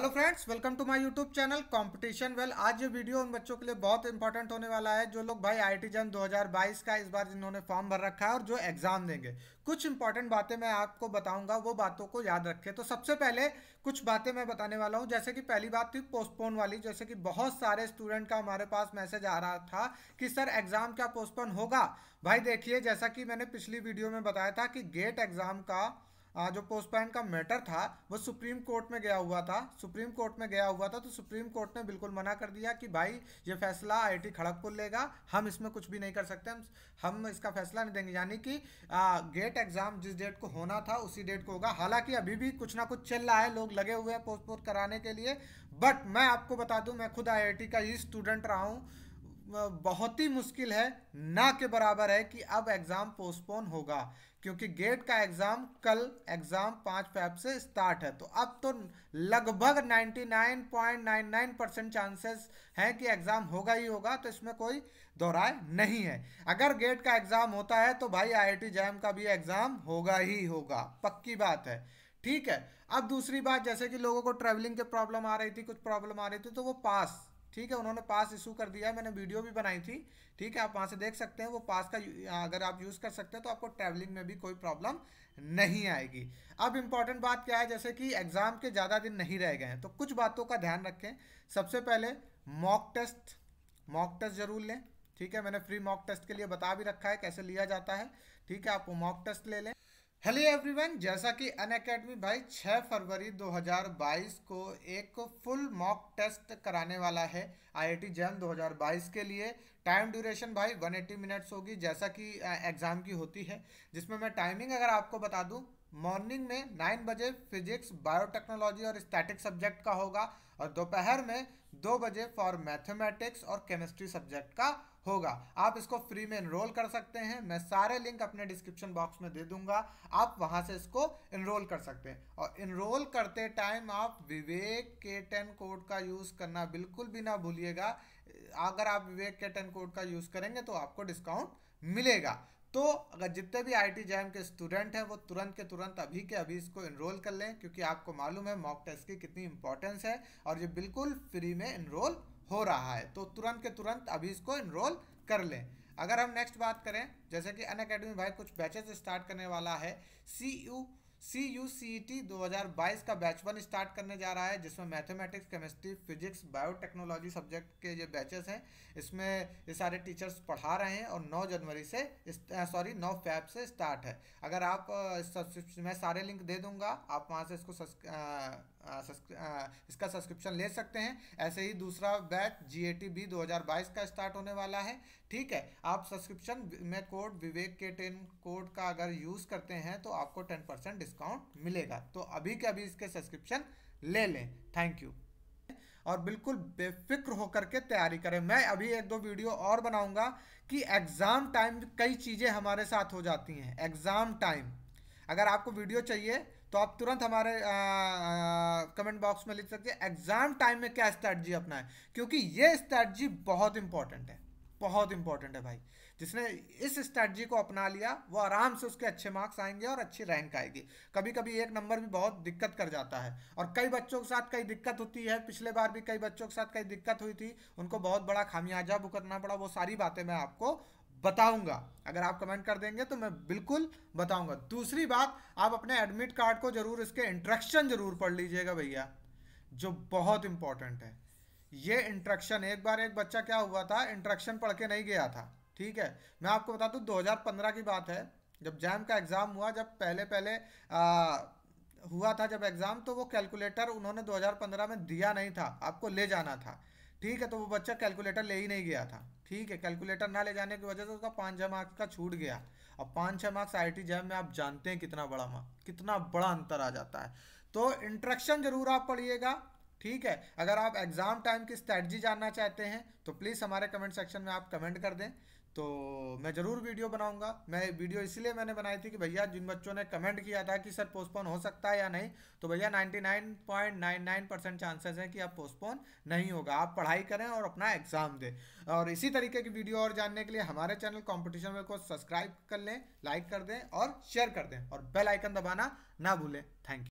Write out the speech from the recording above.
hello friends welcome to my YouTube channel competition well आज ये video उन बच्चों के लिए बहुत इंपॉर्टेंट होने वाला है जो लोग भाई टी जन 2022 का इस बार जिन्होंने फॉर्म भर रखा है और जो एग्जाम देंगे कुछ इंपॉर्टेंट बातें मैं आपको बताऊंगा वो बातों को याद रखें तो सबसे पहले कुछ बातें मैं बताने वाला हूँ जैसे कि पहली बात थी पोस्टपोन वाली जैसे कि बहुत सारे स्टूडेंट का हमारे पास मैसेज आ रहा था कि सर एग्जाम क्या पोस्टपोन होगा भाई देखिए जैसा कि मैंने पिछली वीडियो में बताया था कि गेट एग्जाम का जो पोस्टपैन का मैटर था वो सुप्रीम कोर्ट में गया हुआ था सुप्रीम कोर्ट में गया हुआ था तो सुप्रीम कोर्ट ने बिल्कुल मना कर दिया कि भाई ये फैसला आईआईटी खड़गपुर लेगा हम इसमें कुछ भी नहीं कर सकते हम हम इसका फैसला नहीं देंगे यानी कि गेट एग्जाम जिस डेट को होना था उसी डेट को होगा हालांकि अभी भी कुछ ना कुछ चल रहा है लोग लगे हुए हैं पोस्टपोन कराने के लिए बट मैं आपको बता दूँ मैं खुद आई का ही स्टूडेंट रहा हूँ बहुत ही मुश्किल है ना के बराबर है कि अब एग्ज़ाम पोस्टपोन होगा क्योंकि गेट का एग्ज़ाम कल एग्ज़ाम पाँच फैब से स्टार्ट है तो अब तो लगभग 99.99 परसेंट चांसेस हैं कि एग्ज़ाम होगा ही होगा तो इसमें कोई दोहराय नहीं है अगर गेट का एग्ज़ाम होता है तो भाई आई जैम का भी एग्ज़ाम होगा ही होगा पक्की बात है ठीक है अब दूसरी बात जैसे कि लोगों को ट्रैवलिंग की प्रॉब्लम आ रही थी कुछ प्रॉब्लम आ रही थी तो वो पास ठीक है उन्होंने पास इशू कर दिया मैंने वीडियो भी बनाई थी ठीक है आप वहाँ से देख सकते हैं वो पास का अगर आप यूज़ कर सकते हैं तो आपको ट्रैवलिंग में भी कोई प्रॉब्लम नहीं आएगी अब इम्पॉर्टेंट बात क्या है जैसे कि एग्ज़ाम के ज़्यादा दिन नहीं रह गए हैं तो कुछ बातों का ध्यान रखें सबसे पहले मॉक टेस्ट मॉक टेस्ट ज़रूर लें ठीक है मैंने फ्री मॉक टेस्ट के लिए बता भी रखा है कैसे लिया जाता है ठीक है आप मॉक टेस्ट ले लें हेलो एवरीवन जैसा कि अन अकेडमी भाई 6 फरवरी 2022 को एक फुल मॉक टेस्ट कराने वाला है आईआईटी जैम 2022 के लिए टाइम ड्यूरेशन भाई 180 मिनट्स होगी जैसा कि एग्ज़ाम की होती है जिसमें मैं टाइमिंग अगर आपको बता दूं मॉर्निंग में नाइन बजे फिजिक्स बायोटेक्नोलॉजी और स्टैटिक सब्जेक्ट का होगा और दोपहर में दो बजे फॉर मैथमेटिक्स और केमिस्ट्री सब्जेक्ट का होगा आप इसको फ्री में इनरोल कर सकते हैं मैं सारे लिंक अपने डिस्क्रिप्शन बॉक्स में दे दूंगा आप वहां से इसको इनरोल कर सकते हैं और इनरोल करते टाइम आप विवेक के टेन कोड का यूज़ करना बिल्कुल भी ना भूलिएगा अगर आप विवेक के टेन कोड का यूज़ करेंगे तो आपको डिस्काउंट मिलेगा तो अगर जितने भी आई टी के स्टूडेंट हैं वो तुरंत के तुरंत अभी के अभी इसको इनरोल कर लें क्योंकि आपको मालूम है मॉक टेस्ट की कितनी इंपॉर्टेंस है और ये बिल्कुल फ्री में इनरोल हो रहा है तो तुरंत के तुरंत अभी इसको इनरोल कर लें अगर हम नेक्स्ट बात करें जैसे कि अन अकेडमी भाई कुछ बैचेस स्टार्ट करने वाला है C U C U C T दो हजार बाईस का बैच वन स्टार्ट करने जा रहा है जिसमें mathematics chemistry physics biotechnology subject के जो बैचेस हैं इसमें ये सारे टीचर्स पढ़ा रहे हैं और 9 जनवरी से सॉरी 9 फैब से स्टार्ट है अगर आप मैं सारे लिंक दे दूंगा आप वहाँ से इसको सस्क, आ, सस्क, आ, इसका सब्सक्रिप्शन ले सकते हैं ऐसे ही दूसरा batch G A T B दो का स्टार्ट होने वाला है ठीक है आप सब्सक्रिप्शन में कोड विवेक के टेन कोड का अगर यूज़ करते हैं तो आपको टेन परसेंट डिस्काउंट मिलेगा तो अभी के अभी इसके सब्सक्रिप्शन ले लें थैंक यू और बिल्कुल बेफिक्र होकर के तैयारी करें मैं अभी एक दो वीडियो और बनाऊंगा कि एग्ज़ाम टाइम कई चीज़ें हमारे साथ हो जाती हैं एग्ज़ाम टाइम अगर आपको वीडियो चाहिए तो आप तुरंत हमारे कमेंट बॉक्स में लिख सकते हैं एग्ज़ाम टाइम में क्या अपना अपनाएं क्योंकि ये स्ट्रैटी बहुत इंपॉर्टेंट है बहुत इंपॉर्टेंट है भाई जिसने इस स्ट्रैटी को अपना लिया वो आराम से उसके अच्छे मार्क्स आएंगे और अच्छी रैंक आएगी कभी कभी एक नंबर भी बहुत दिक्कत कर जाता है और कई बच्चों के साथ कई दिक्कत होती है पिछले बार भी कई बच्चों के साथ कई दिक्कत हुई थी उनको बहुत बड़ा खामियाजा भुगतना पड़ा वो सारी बातें मैं आपको बताऊंगा अगर आप कमेंट कर देंगे तो मैं बिल्कुल बताऊंगा दूसरी बात आप अपने एडमिट कार्ड को जरूर इसके इंट्रक्शन जरूर पढ़ लीजिएगा भैया जो बहुत इंपॉर्टेंट है ये इंट्रक्शन एक बार एक बच्चा क्या हुआ था इंट्रक्शन पढ़ के नहीं गया था ठीक है मैं आपको बता दूँ 2015 की बात है जब जैम का एग्ज़ाम हुआ जब पहले पहले आ, हुआ था जब एग्ज़ाम तो वो कैलकुलेटर उन्होंने 2015 में दिया नहीं था आपको ले जाना था ठीक है तो वो बच्चा कैलकुलेटर ले ही नहीं गया था ठीक है कैलकुलेटर ना ले जाने की वजह से उसका पाँच छः मार्क्स का छूट गया अब पाँच छः मार्क्स आई जैम में आप जानते हैं कितना बड़ा कितना बड़ा अंतर आ जाता है तो इंट्रक्शन जरूर आप पढ़िएगा ठीक है अगर आप एग्ज़ाम टाइम की स्ट्रैटी जानना चाहते हैं तो प्लीज़ हमारे कमेंट सेक्शन में आप कमेंट कर दें तो मैं ज़रूर वीडियो बनाऊंगा मैं वीडियो इसलिए मैंने बनाई थी कि भैया जिन बच्चों ने कमेंट किया था कि सर पोस्टपोन हो सकता है या नहीं तो भैया 99.99 परसेंट चांसेस हैं कि आप पोस्टपोन नहीं होगा आप पढ़ाई करें और अपना एग्ज़ाम दें और इसी तरीके की वीडियो और जानने के लिए हमारे चैनल कॉम्पिटिशन में को सब्सक्राइब कर लें लाइक कर दें और शेयर कर दें और बेल आइकन दबाना ना भूलें थैंक यू